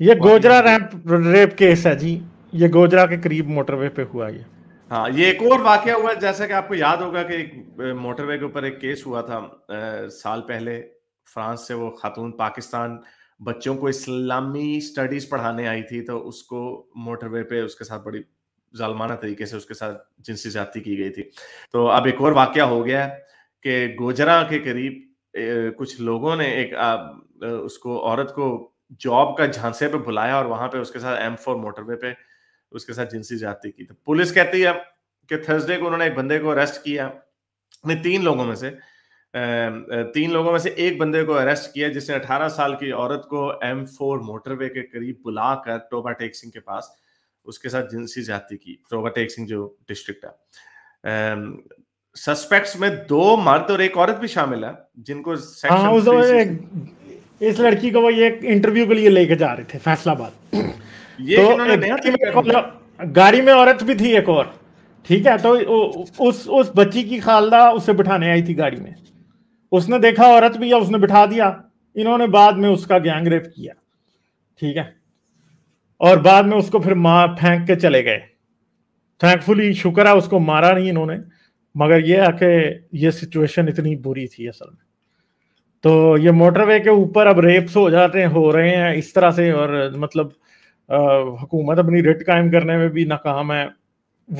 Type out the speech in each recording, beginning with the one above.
ये Gojra ramp rape case है जी ये गोजरा के करीब मोटरवे पे हुआ ये हाँ ये एक और वाक्य हुआ जैसा कि आपको याद होगा कि एक मोटरवे के ऊपर एक केस हुआ था आ, साल पहले फ्रांस से वो खातून पाकिस्तान बच्चों को इस्लामी स्टडीज पढ़ाने आई थी तो उसको मोटरवे पे उसके साथ बड़ी जालमाना तरीके से उसके साथ जिनसी जाती की गई थी तो अब एक और वाक्य हो गया है कि गोजरा के करीब कुछ लोगों ने एक आ, उसको औरत को जॉब का झांसे पे बुलाया और वहां पे उसके साथ एम फोर मोटरवे पे उसके साथ जिनसी जाती की तो पुलिस कहती है कि थर्सडे को उन्होंने एक बंदे को अरेस्ट किया नहीं तीन लोगों में से तीन लोगों में से एक बंदे को अरेस्ट किया जिसने 18 साल की औरत को एम फोर मोटरवे के करीब बुलाकर टोबा टेक सिंह के पास उसके साथ जिनसी जाती की टोबा टेक सिंह जो डिस्ट्रिक्ट है सस्पेक्ट्स में दो मर्द और एक औरत भी शामिल है जिनको हाँ, सेक्शन इस लड़की को वो ये इंटरव्यू के लिए लेके जा रहे थे फैसलाबाद ये तो गाड़ी में औरत भी थी एक और ठीक है तो उस उस बच्ची की खालदा उसे बिठाने आई थी गाड़ी में उसने देखा औरत भी है उसने बिठा दिया इन्होंने बाद में उसका गैंग रेप किया ठीक है और बाद में उसको फिर मार फेंक के चले गए थैंकफुली शुक्र है उसको मारा नहीं इन्होंने मगर यह है कि यह सिचुएशन इतनी बुरी थी असल में तो ये मोटरवे के ऊपर अब रेप्स हो जाते हैं हो रहे हैं इस तरह से और मतलब हुकूमत अपनी रिट कायम करने में भी नाकाम है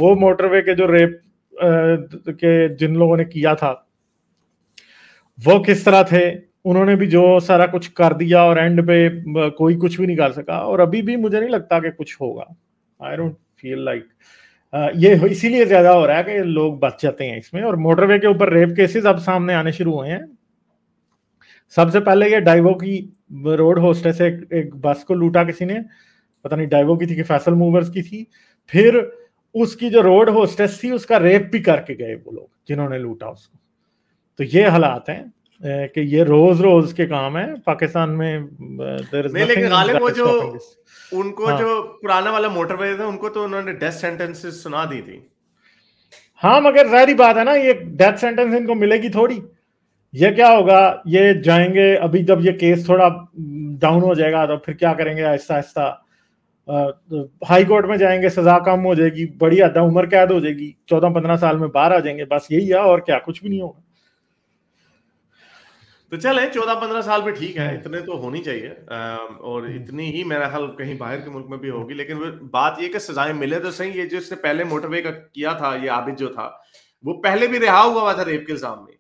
वो मोटरवे के जो रेप आ, के जिन लोगों ने किया था वो किस तरह थे उन्होंने भी जो सारा कुछ कर दिया और एंड पे कोई कुछ भी नहीं कर सका और अभी भी मुझे नहीं लगता कि कुछ होगा आई डोंट फील लाइक ये इसीलिए ज्यादा हो रहा है कि लोग बच जाते हैं इसमें और मोटरवे के ऊपर रेप केसेस अब सामने आने शुरू हुए हैं सबसे पहले ये डाइवो की रोड होस्टे से एक, एक बस को लूटा किसी ने पता नहीं डाइवो की थी कि फैसल मूवर्स की थी फिर उसकी जो रोड होस्टेस थी उसका रेप भी करके गए वो लोग जिन्होंने लूटा उसको तो ये हालात हैं कि ये रोज रोज के काम है पाकिस्तान में लेकिन गालिब वो जो उनको हाँ. जो पुराना वाला मोटरवे था उनको तो उन्होंने डेथ सेंटेंसेस सुना दी थी हाँ मगर जाहरी बात है ना ये डेथ सेंटेंस इनको मिलेगी थोड़ी ये क्या होगा ये जाएंगे अभी जब ये केस थोड़ा डाउन हो जाएगा तो फिर क्या करेंगे आहिस्ता आहिस्ता हाई कोर्ट में जाएंगे सजा कम हो जाएगी बड़ी अदा उम्र कैद हो जाएगी चौदह पंद्रह साल में बाहर आ जाएंगे बस यही है और क्या कुछ भी नहीं होगा तो चले चौदह पंद्रह साल में ठीक है इतने तो होनी चाहिए और इतनी ही मेरा ख्याल कहीं बाहर के मुल्क में भी होगी लेकिन बात ये कि सजाएं मिले तो सही ये जो इसने पहले मोटरवे का किया था ये आबिद जो था वो पहले भी रिहा हुआ हुआ था रेप के इल्जाम में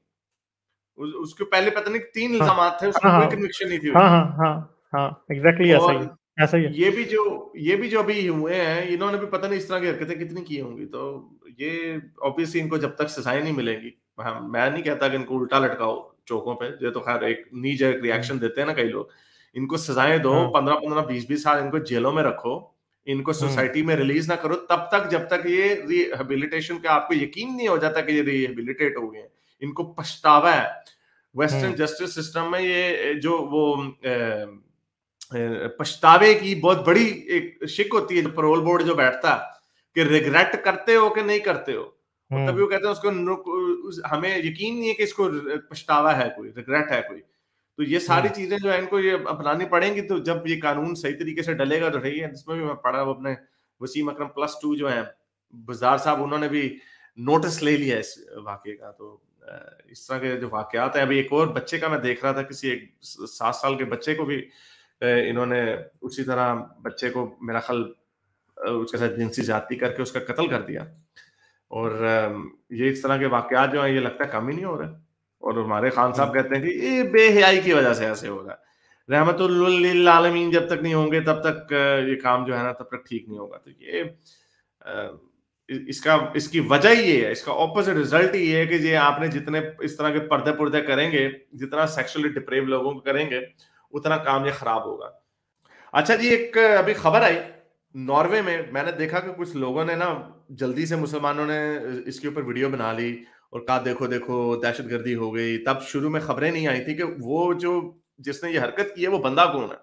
उसके पहले पता नहीं तीन हाँ। इल्जाम हाँ, थे उसमें हाँ, हाँ। कोई नहीं थी एग्जैक्टली हाँ, ऐसा ही ऐसा ही ये भी जो ये भी जो अभी हुए हैं इन्होंने भी पता नहीं इस तरह की हरकतें कितनी की होंगी तो ये ऑब्वियसली इनको जब तक सजाएं नहीं मिलेंगी मैं नहीं कहता कि इनको उल्टा लटकाओ चौकों पे ये तो खैर एक नीज एक रिएक्शन देते हैं ना कई लोग इनको सजाएं दो पंद्रह पंद्रह बीस बीस साल इनको जेलों में रखो इनको सोसाइटी में रिलीज ना करो तब तक जब तक ये रिहेबिलिटेशन का आपको यकीन नहीं हो जाता कि ये रिहेबिलिटेट हो गए इनको पछतावा है वेस्टर्न जस्टिस सिस्टम में ये जो वो पछतावे की बहुत बड़ी एक शिक होती है परोल बोर्ड जो बैठता कि रिग्रेट करते हो कि नहीं करते हो तभी वो हम्म। कहते हैं उसको हमें यकीन नहीं है कि इसको पछतावा है कोई रिग्रेट है कोई तो ये सारी हम्म। चीजें जो है इनको ये अपनानी पड़ेंगी तो जब ये कानून सही तरीके से डलेगा तो रही है जिसमें भी मैं पढ़ा वो अपने वसीम अकरम प्लस टू जो है बाजार साहब उन्होंने भी नोटिस ले लिया इस वाक्य का तो इस तरह के जो वाकयात है अभी एक और बच्चे का मैं देख रहा था किसी एक सात साल के बच्चे को भी इन्होंने उसी तरह बच्चे को मेरा ख्याल उसके साथ जिनसी जाति करके उसका कत्ल कर दिया और ये इस तरह के वाकयात जो है ये लगता है कम ही नहीं हो रहा है और हमारे खान साहब कहते हैं कि ये बेहयाई की वजह से ऐसे हो रहा है आलमीन जब तक नहीं होंगे तब तक ये काम जो है ना तब तक ठीक नहीं होगा तो ये इसका इसकी वजह ये है इसका ऑपोजिट रिजल्ट ये है कि ये आपने जितने इस तरह के पर्दे पुर्दे करेंगे जितना सेक्सुअली डिप्रेव लोगों को करेंगे उतना काम ये खराब होगा अच्छा जी एक अभी खबर आई नॉर्वे में मैंने देखा कि कुछ लोगों ने ना जल्दी से मुसलमानों ने इसके ऊपर वीडियो बना ली और कहा देखो देखो दहशत गर्दी हो गई तब शुरू में खबरें नहीं आई थी कि वो जो जिसने ये हरकत की है वो बंदा कौन है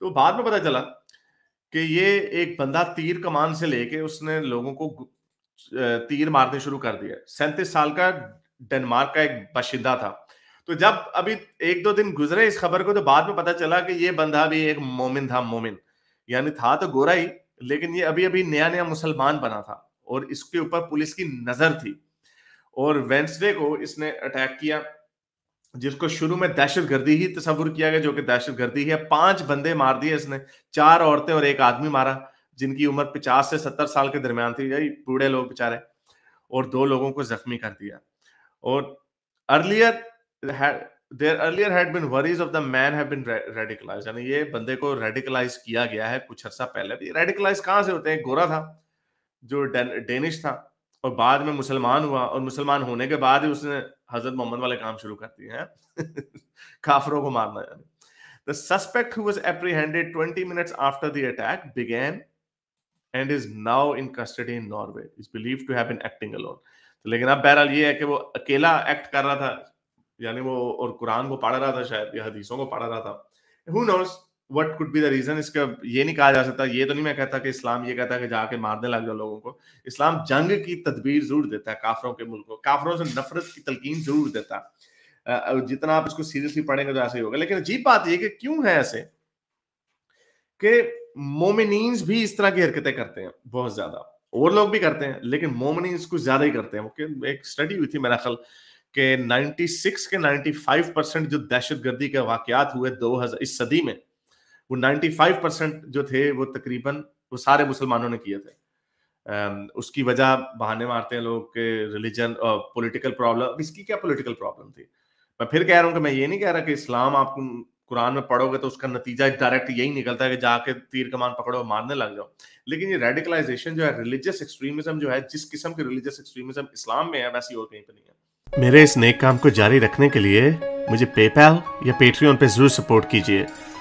तो बाद में पता चला कि ये एक बंदा तीर कमान से लेके उसने लोगों को तीर मारने शुरू कर दिया सैंतीस साल का डेनमार्क का एक बाशिंदा था तो जब अभी एक दो दिन गुजरे इस खबर को तो बाद में पता चला कि ये बंदा भी एक मोमिन था मोमिन यानी था तो गोरा ही लेकिन ये अभी अभी नया नया मुसलमान बना था और इसके ऊपर पुलिस की नजर थी और वेंसडे को इसने अटैक किया जिसको शुरू में दहशत गर्दी ही तस्वुर किया गया जो कि दहशत गर्दी है पांच बंदे मार दिए इसने चार औरतें और एक आदमी मारा जिनकी उम्र पचास से सत्तर साल के दरमियान थी यही बूढ़े लोग बेचारे और दो लोगों को जख्मी कर दिया और earlier there earlier had been worries of the man have been radicalise यानी ये बंदे को रेडिकलाइज किया गया है कुछ अर्सा पहले भी रेडिकलाइज कहाँ से होते हैं गोरा था जो डेनिश था और बाद में मुसलमान हुआ और मुसलमान होने के बाद ही उसने हजरत मोहम्मद वाले काम शुरू कर दिए हैं काफरों को मारना यानी the suspect who was apprehended 20 minutes after the attack began and is now in custody in Norway is believe to have been acting alone लेकिन अब बहरहाल ये है कि वो अकेला एक्ट कर रहा था यानी वो और कुरान को पढ़ रहा था शायद या हदीसों को पढ़ रहा था who knows what could be the reason इसका ये नहीं कहा जा सकता ये तो नहीं मैं कहता कि इस्लाम ये कहता है कि जाके मारने लग जाओ लोगों को इस्लाम जंग की तदबीर जरूर देता है काफरों के मुल्क को काफरों से नफरत की तलकीन जरूर देता है जितना आप इसको सीरियसली पढ़ेंगे तो ऐसे ही होगा लेकिन अजीब बात यह कि क्यों है ऐसे कि मोमिन भी इस तरह की हरकतें करते हैं बहुत ज्यादा और लोग भी करते हैं लेकिन मोमिनीस कुछ ज्यादा ही करते हैं ओके एक स्टडी हुई थी मेरा ख्याल के 96 के 95 परसेंट जो दहशत गर्दी के वाकत हुए हजार इस सदी में वो 95 परसेंट जो थे वो तकरीबन वो सारे मुसलमानों ने किए थे उसकी वजह बहाने मारते हैं लोग के रिलीजन पॉलिटिकल प्रॉब्लम इसकी क्या पॉलिटिकल प्रॉब्लम थी मैं फिर कह रहा हूँ कि मैं ये नहीं कह रहा कि इस्लाम आप कुरान में पढ़ोगे तो उसका नतीजा डायरेक्ट यही निकलता है कि जाके तीर कमान पकड़ो मारने लग जाओ लेकिन ये रेडिकलाइजेशन जो है रिलीजियस एक्सट्रीमिज्म जो है जिस किस्म के रिलीजियस एक्सट्रीमिज्म इस्लाम में है वैसी और कहीं पर नहीं है मेरे इस नेक काम को जारी रखने के लिए मुझे पेपैल या पेट्रियन पे जरूर सपोर्ट कीजिए